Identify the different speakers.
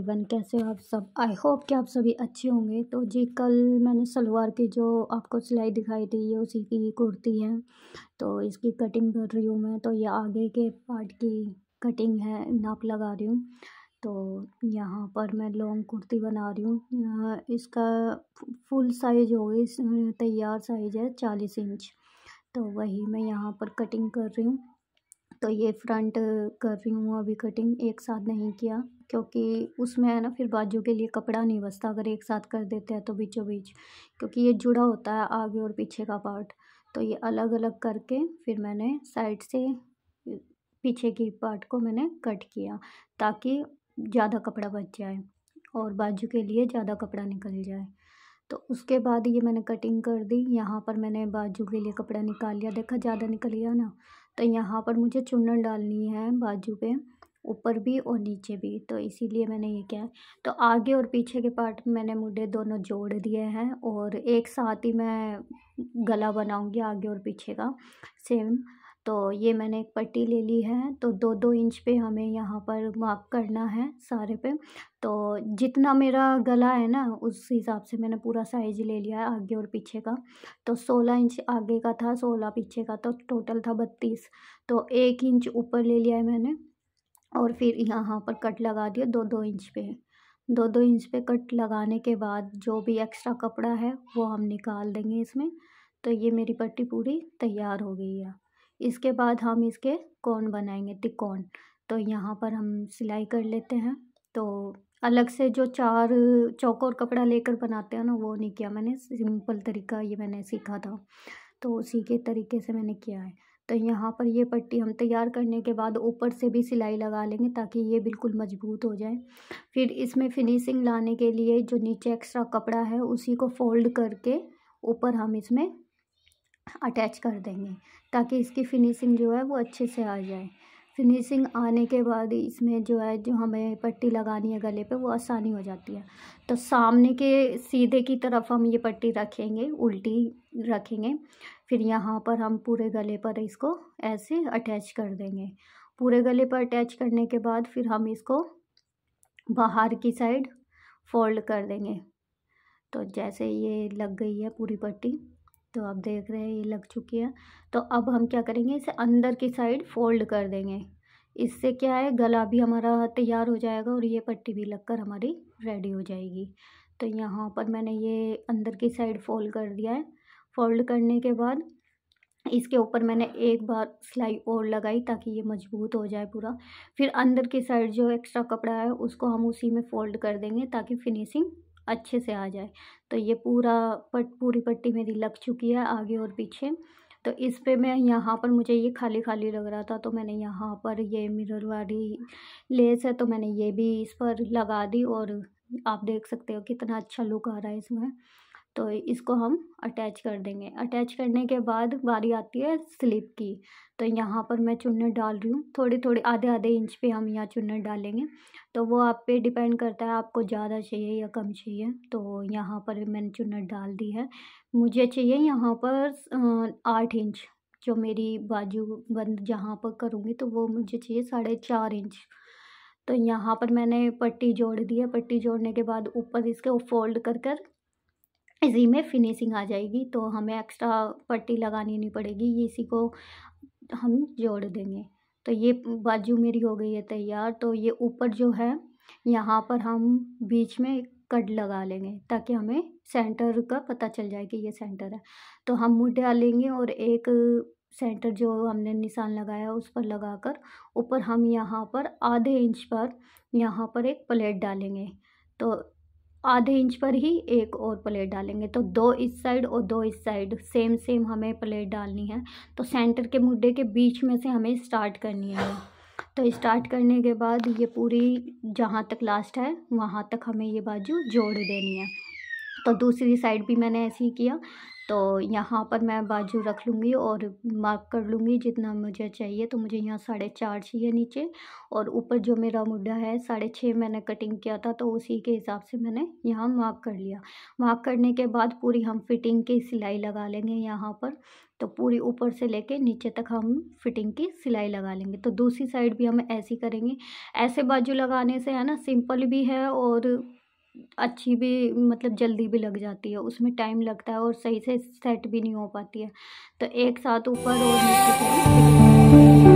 Speaker 1: everyone कैसे हो आप सब आई होप कि आप सभी अच्छे होंगे तो जी कल मैंने सलवार की जो आपको सिलाई दिखाई थी ये उसी की कुर्ती है तो इसकी कटिंग कर रही हूँ मैं तो ये आगे के पार्ट की कटिंग है नाप लगा रही हूँ तो यहाँ पर मैं लॉन्ग कुर्ती बना रही हूँ इसका फुल साइज़ हो गई तैयार साइज़ है चालीस इंच तो वही मैं यहाँ पर कटिंग कर रही हूँ तो ये फ्रंट कर रही हूँ अभी कटिंग एक साथ नहीं किया क्योंकि उसमें है ना फिर बाजू के लिए कपड़ा नहीं बचता अगर एक साथ कर देते हैं तो बीचों बीच क्योंकि ये जुड़ा होता है आगे और पीछे का पार्ट तो ये अलग अलग करके फिर मैंने साइड से पीछे की पार्ट को मैंने कट किया ताकि ज़्यादा कपड़ा बच जाए और बाजू के लिए ज़्यादा कपड़ा निकल जाए तो उसके बाद ये मैंने कटिंग कर दी यहाँ पर मैंने बाजू के लिए कपड़ा निकाल लिया देखा ज़्यादा निकल गया ना तो यहाँ पर मुझे चुनन डालनी है बाजू पे ऊपर भी और नीचे भी तो इसीलिए मैंने ये किया है तो आगे और पीछे के पार्ट में मैंने मुडे दोनों जोड़ दिए हैं और एक साथ ही मैं गला बनाऊंगी आगे और पीछे का सेम तो ये मैंने एक पट्टी ले ली है तो दो दो इंच पे हमें यहाँ पर मार्क करना है सारे पे तो जितना मेरा गला है ना उस हिसाब से मैंने पूरा साइज ले लिया है आगे और पीछे का तो सोलह इंच आगे का था सोलह पीछे का तो टोटल था बत्तीस तो एक इंच ऊपर ले लिया है मैंने और फिर यहाँ पर कट लगा दिया दो दो इंच पे दो दो इंच पे कट लगाने के बाद जो भी एक्स्ट्रा कपड़ा है वो हम निकाल देंगे इसमें तो ये मेरी पट्टी पूरी तैयार हो गई है इसके बाद हम इसके कौन बनाएंगे त्रिकोण तो यहाँ पर हम सिलाई कर लेते हैं तो अलग से जो चार चौक और कपड़ा लेकर बनाते हैं ना वो नहीं किया मैंने सिंपल तरीका ये मैंने सीखा था तो उसी के तरीके से मैंने किया है तो यहाँ पर ये पट्टी हम तैयार करने के बाद ऊपर से भी सिलाई लगा लेंगे ताकि ये बिल्कुल मजबूत हो जाए फिर इसमें फिनिशिंग लाने के लिए जो नीचे एक्स्ट्रा कपड़ा है उसी को फोल्ड करके ऊपर हम इसमें अटैच कर देंगे ताकि इसकी फ़िनिशिंग जो है वो अच्छे से आ जाए फिनिशिंग आने के बाद इसमें जो है जो हमें पट्टी लगानी है गले पे वो आसानी हो जाती है तो सामने के सीधे की तरफ हम ये पट्टी रखेंगे उल्टी रखेंगे फिर यहाँ पर हम पूरे गले पर इसको ऐसे अटैच कर देंगे पूरे गले पर अटैच करने के बाद फिर हम इसको बाहर की साइड फोल्ड कर देंगे तो जैसे ये लग गई है पूरी पट्टी तो आप देख रहे हैं ये लग चुकी है तो अब हम क्या करेंगे इसे अंदर की साइड फोल्ड कर देंगे इससे क्या है गला भी हमारा तैयार हो जाएगा और ये पट्टी भी लगकर हमारी रेडी हो जाएगी तो यहाँ पर मैंने ये अंदर की साइड फोल्ड कर दिया है फोल्ड करने के बाद इसके ऊपर मैंने एक बार सिलाई और लगाई ताकि ये मजबूत हो जाए पूरा फिर अंदर की साइड जो एक्स्ट्रा कपड़ा है उसको हम उसी में फ़ोल्ड कर देंगे ताकि फिनिशिंग अच्छे से आ जाए तो ये पूरा पट पूरी पट्टी मेरी लग चुकी है आगे और पीछे तो इस पे मैं यहाँ पर मुझे ये खाली खाली लग रहा था तो मैंने यहाँ पर ये मिरर वाली लेस है तो मैंने ये भी इस पर लगा दी और आप देख सकते हो कितना अच्छा लुक आ रहा है इसमें तो इसको हम अटैच कर देंगे अटैच करने के बाद बारी आती है स्लिप की तो यहाँ पर मैं चुन्नट डाल रही हूँ थोड़ी थोड़ी आधे आधे इंच पे हम यहाँ चुन्नट डालेंगे तो वो आप पे डिपेंड करता है आपको ज़्यादा चाहिए या कम चाहिए तो यहाँ पर मैंने चुन्नट डाल दी है मुझे चाहिए यहाँ पर आठ इंच जो मेरी बाजू बंद जहाँ पर करूँगी तो वो मुझे चाहिए साढ़े चार इंच तो यहाँ पर मैंने पट्टी जोड़ दी है पट्टी जोड़ने के बाद ऊपर इसके फोल्ड कर कर इसी में फिनिशिंग आ जाएगी तो हमें एक्स्ट्रा पट्टी लगानी नहीं पड़ेगी ये इसी को हम जोड़ देंगे तो ये बाजू मेरी हो गई है तैयार तो ये ऊपर जो है यहाँ पर हम बीच में कट लगा लेंगे ताकि हमें सेंटर का पता चल जाए कि ये सेंटर है तो हम मुटिया लेंगे और एक सेंटर जो हमने निशान लगाया उस पर लगाकर ऊपर हम यहाँ पर आधे इंच पर यहाँ पर एक प्लेट डालेंगे तो आधे इंच पर ही एक और प्लेट डालेंगे तो दो इस साइड और दो इस साइड सेम सेम हमें प्लेट डालनी है तो सेंटर के मुड्डे के बीच में से हमें स्टार्ट करनी है तो स्टार्ट करने के बाद ये पूरी जहाँ तक लास्ट है वहाँ तक हमें ये बाजू जोड़ देनी है तो दूसरी साइड भी मैंने ऐसे ही किया तो यहाँ पर मैं बाजू रख लूँगी और मार्क कर लूँगी जितना मुझे चाहिए तो मुझे यहाँ साढ़े चार चाहिए नीचे और ऊपर जो मेरा मुड्ढा है साढ़े छः मैंने कटिंग किया था तो उसी के हिसाब से मैंने यहाँ मार्क कर लिया मार्क करने के बाद पूरी हम फिटिंग की सिलाई लगा लेंगे यहाँ पर तो पूरी ऊपर से लेके नीचे तक हम फिटिंग की सिलाई लगा लेंगे तो दूसरी साइड भी हम ऐसी करेंगे ऐसे बाजू लगाने से है ना सिंपल भी है और अच्छी भी मतलब जल्दी भी लग जाती है उसमें टाइम लगता है और सही से सेट भी नहीं हो पाती है तो एक साथ ऊपर और नीचे